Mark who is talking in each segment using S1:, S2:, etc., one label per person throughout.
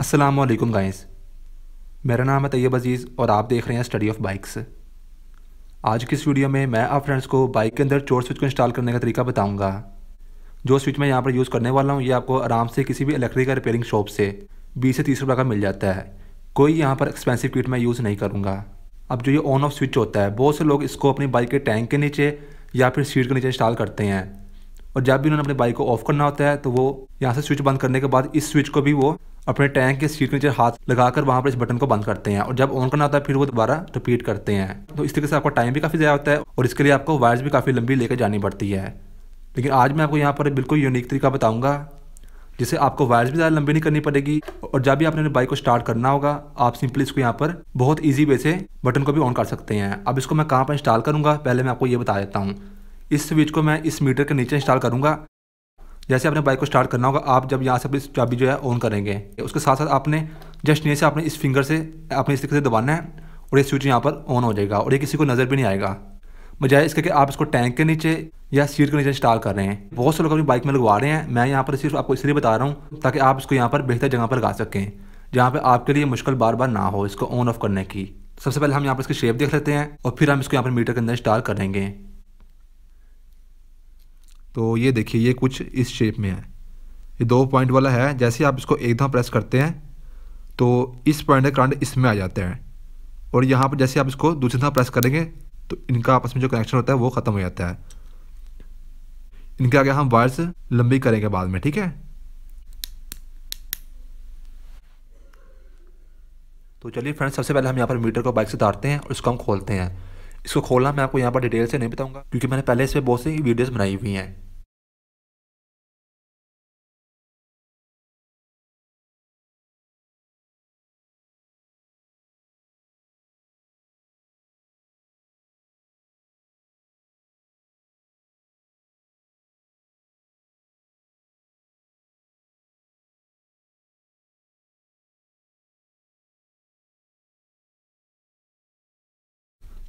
S1: अस्सलाम वालेकुम गाइस
S2: मेरा नाम है तैयब अज़ीज़ और आप देख रहे हैं स्टडी ऑफ बाइक्स आज की इस वीडियो में मैं आप फ्रेंड्स को बाइक के अंदर चोर स्विच को इंस्टॉल करने का तरीका बताऊंगा जो स्विच मैं यहाँ पर यूज़ करने वाला हूँ ये आपको आराम से किसी भी इलेक्ट्रिक रिपेयरिंग शॉप से बीस से तीस रुपये का मिल जाता है कोई यहाँ पर एक्सपेंसिव किट मैं यूज़ नहीं करूँगा अब जो ये ऑन ऑफ स्विच होता है बहुत से लोग इसको अपनी बाइक के टैंक के नीचे या फिर सीट के नीचे इंस्टॉल करते हैं और जब भी उन्होंने अपने बाइक को ऑफ करना होता है तो वो यहाँ से स्विच बंद करने के बाद इस स्विच को भी वो अपने टैंक के सीट के नीचे हाथ लगाकर वहाँ पर इस बटन को बंद करते हैं और जब ऑन करना होता है फिर वो दोबारा रिपीट करते हैं तो इस तरीके से आपका टाइम भी काफ़ी ज़्यादा होता है और इसके लिए आपको वायर्स भी काफ़ी लंबी लेकर जानी पड़ती है लेकिन आज मैं आपको यहाँ पर बिल्कुल यूनिक तरीका बताऊँगा जिससे आपको वायर्स भी ज़्यादा लंबी नहीं करनी पड़ेगी और जब भी आपने बाइक को स्टार्ट करना होगा आप सिंपली इसको यहाँ पर बहुत ईजी वे से बटन को भी ऑन कर सकते हैं अब इसको मैं कहाँ पर इंस्टॉल करूँगा पहले मैं आपको ये बता देता हूँ इस स्विच को मैं इस मीटर के नीचे इंस्टॉल करूँगा जैसे आपने बाइक को स्टार्ट करना होगा आप जब यहाँ से अपनी चाबी जो है ऑन करेंगे उसके साथ साथ आपने जस्ट नीचे अपने आपने इस फिंगर से अपने इस तरीके से दबाना है और ये स्विच यहाँ पर ऑन हो जाएगा और ये किसी को नज़र भी नहीं आएगा बजाय इसके कि आप इसको टैंक के नीचे या सीट के नीचे इंस्टॉल कर रहे हैं बहुत से लोग अपनी बाइक में लगवा रहे हैं मैं यहाँ पर सिर्फ आपको इसलिए बता रहा हूँ ताकि आप इसको यहाँ पर बेहतर जगह पर लगा सकें जहाँ पर आपके लिए मुश्किल बार बार ना हो इसको ऑन ऑफ करने की सबसे पहले हम यहाँ पर इसकी शेप देख लेते हैं और फिर हम इसको यहाँ पर मीटर के अंदर इंस्टॉल करेंगे तो ये देखिए ये कुछ इस शेप में है ये दो पॉइंट वाला है जैसे आप इसको एक दम प्रेस करते हैं तो इस पॉइंट का करंट इसमें आ जाते हैं और यहाँ पर जैसे आप इसको दूसरी दफ़ा प्रेस करेंगे तो इनका आपस में जो कनेक्शन होता है वो ख़त्म हो जाता है इनके आगे हम वायर्स लंबी करेंगे बाद में ठीक है तो चलिए फ्रेंड्स सबसे पहले हम यहाँ पर मीटर को बाइक से उतारते हैं और इसको हम खोलते हैं इसको खोलना मैं आपको यहाँ पर डिटेल
S1: से नहीं बताऊँगा क्योंकि मैंने पहले इस पर बहुत सी वीडियोज़ बनाई हुई हैं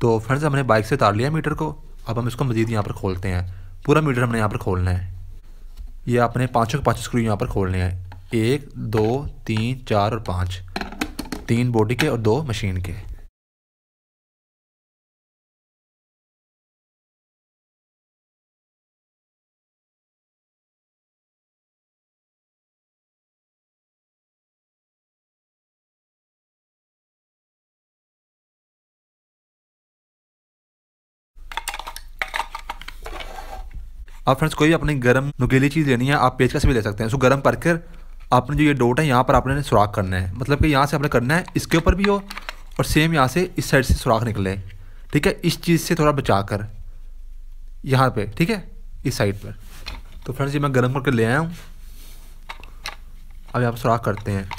S1: तो फ्रेंड्स हमने बाइक से उतार लिया मीटर को
S2: अब हम इसको मज़ीद यहाँ पर खोलते हैं पूरा मीटर हमने यहाँ पर खोलना है ये आपने पाँचों के पाँचों स्क्रू यहाँ पर खोलने हैं एक दो तीन चार और पाँच तीन
S1: बॉडी के और दो मशीन के आप फ्रेंड्स कोई भी अपनी गर्म नुकीली चीज़ लेनी है आप पेचकस भी
S2: ले सकते हैं उसको गर्म करके आपने जो ये डोट है यहाँ पर आपने सुराख करना है मतलब कि यहाँ से आपने करना है इसके ऊपर भी हो और सेम यहाँ से इस साइड से सुराख निकले ठीक है इस चीज़ से थोड़ा बचा कर यहाँ पर ठीक है इस साइड पर तो फ्रेंड्स ये मैं गर्म करके ले आया हूँ
S1: अब आप सुराख करते हैं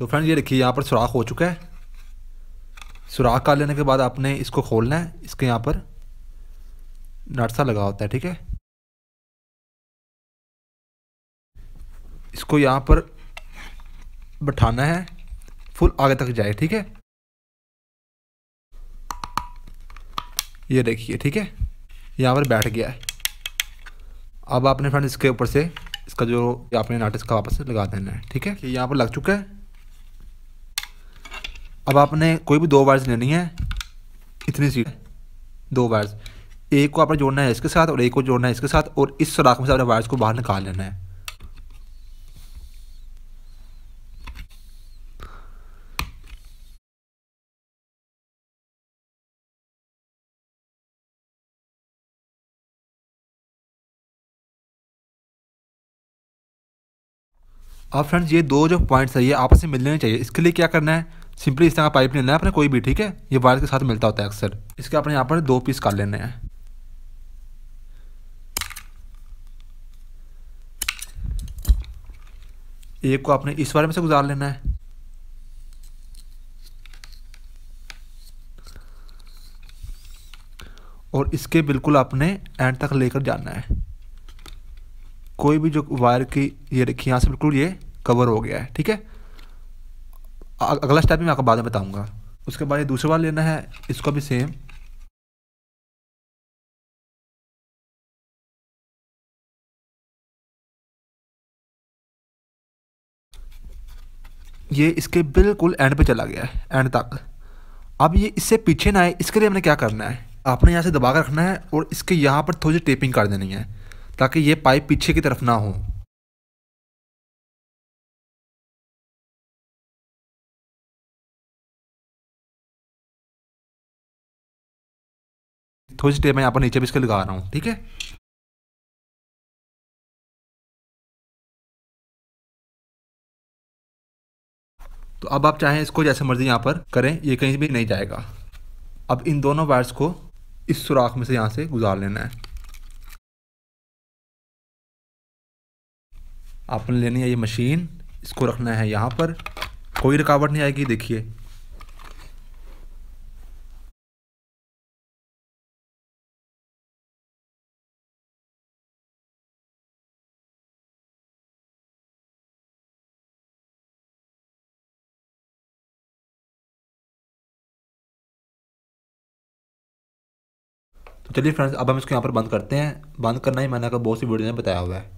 S1: तो फ्रेंड ये देखिए यहाँ पर सुराख हो चुका है
S2: सुराख का लेने के बाद आपने इसको खोलना है इसके यहाँ पर नटसा लगा
S1: होता है ठीक है इसको यहाँ पर बैठाना है फुल आगे तक जाए ठीक है
S2: ये देखिए ठीक है यहाँ पर बैठ गया है अब आपने फ्रेंड इसके ऊपर से इसका जो आपने नाटक का वापस लगा देना है ठीक है यहाँ पर लग चुका है अब आपने कोई भी दो वायर्स लेनी है इतनी सीट दो वायर्स एक को आपने जोड़ना है इसके साथ और एक को जोड़ना है इसके साथ और इस सुराख में से आपने वायर्स को बाहर निकाल लेना है
S1: अब फ्रेंड्स ये दो जो पॉइंट्स है ये आपस में मिलने चाहिए इसके लिए क्या करना है सिंपली इस तरह का पाइप लेना है अपने कोई भी
S2: ठीक है ये वायर के साथ मिलता होता है अक्सर इसके अपने यहाँ पर दो पीस काट लेने हैं एक को आपने इस वायर में से गुजार लेना है और इसके बिल्कुल आपने एंड तक लेकर जाना है कोई भी जो वायर की ये रखी यहाँ से बिल्कुल ये कवर हो गया है ठीक है अगला स्टेप मैं आपको बाद में बताऊंगा उसके बाद ये
S1: दूसरा वाला लेना है इसको भी सेम ये इसके बिल्कुल एंड पे चला गया है एंड तक
S2: अब ये इससे पीछे ना आए इसके लिए हमने क्या करना है आपने यहाँ से दबा कर रखना है और इसके यहाँ पर थोड़ी सी
S1: टेपिंग कर देनी है ताकि ये पाइप पीछे की तरफ ना हो थोड़ी सी टेप मैं यहाँ पर नीचे भी इसके लगा रहा हूँ ठीक है तो अब आप चाहें इसको जैसे मर्जी यहाँ पर करें ये कहीं भी नहीं
S2: जाएगा अब इन दोनों वायर्स को इस सुराख में से यहाँ से गुजार लेना है आपने लेनी है ये मशीन इसको रखना है यहाँ पर कोई रुकावट नहीं आएगी देखिए
S1: तो चलिए फ्रेंड्स अब हम इसको यहाँ पर बंद करते हैं बंद करना ही मैंने अगर बहुत सी वीडियो में बताया हुआ है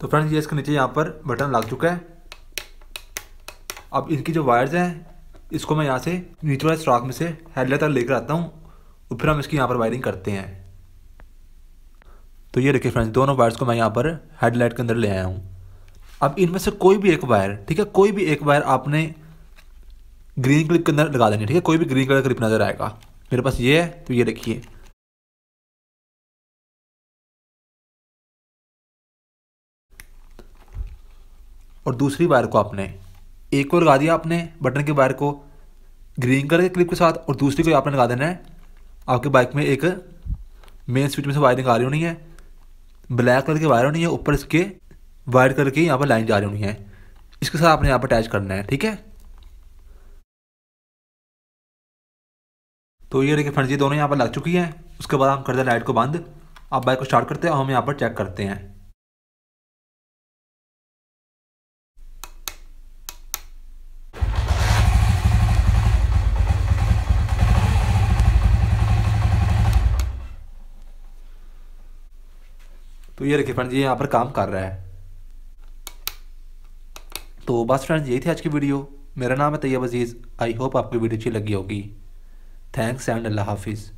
S1: तो फ्रेंड्स ये इसके नीचे यहाँ पर बटन
S2: लग चुका है अब इनकी जो वायर्स हैं इसको मैं यहाँ से नीचे वाले स्टॉक में से हेडलाइट तक लेकर आता हूँ और फिर हम इसकी यहाँ पर वायरिंग करते हैं तो ये देखिए फ्रेंड्स दोनों वायर्स को मैं यहाँ पर हेडलाइट के अंदर ले आया हूँ अब इनमें से कोई भी एक वायर ठीक है कोई भी एक वायर आपने ग्रीन क्लिप के अंदर लगा देनी
S1: ठीक है कोई भी ग्रीन कलर का क्लिप नज़र आएगा मेरे पास ये है तो ये देखिए
S2: और दूसरी वायर को आपने एक को लगा दिया आपने बटन के वायर को ग्रीन कलर के क्लिप के साथ और दूसरी को आपने लगा देना है आपके बाइक में एक मेन स्विच में से वायरिंग आ रही होनी है ब्लैक कलर की वायर होनी है ऊपर इसके वाइट कलर की यहाँ पर लाइन जा रही होनी है इसके साथ आपने यहाँ पर अटैच करना है ठीक है तो ये देखिए फ्रेंड्स ये दोनों यहाँ पर लग चुकी हैं उसके बाद हम करते हैं लाइट को बंद आप बाइक को स्टार्ट करते हैं और हम यहाँ पर चेक करते हैं तो ये देखिए फ्रेंड जी यहाँ पर काम कर रहा है तो बस फ्रेंड यही थी आज की वीडियो मेरा नाम है तैयब अजीज़ आई होप आपकी वीडियो अच्छी लगी होगी थैंक्स एंड अल्लाह हाफिज़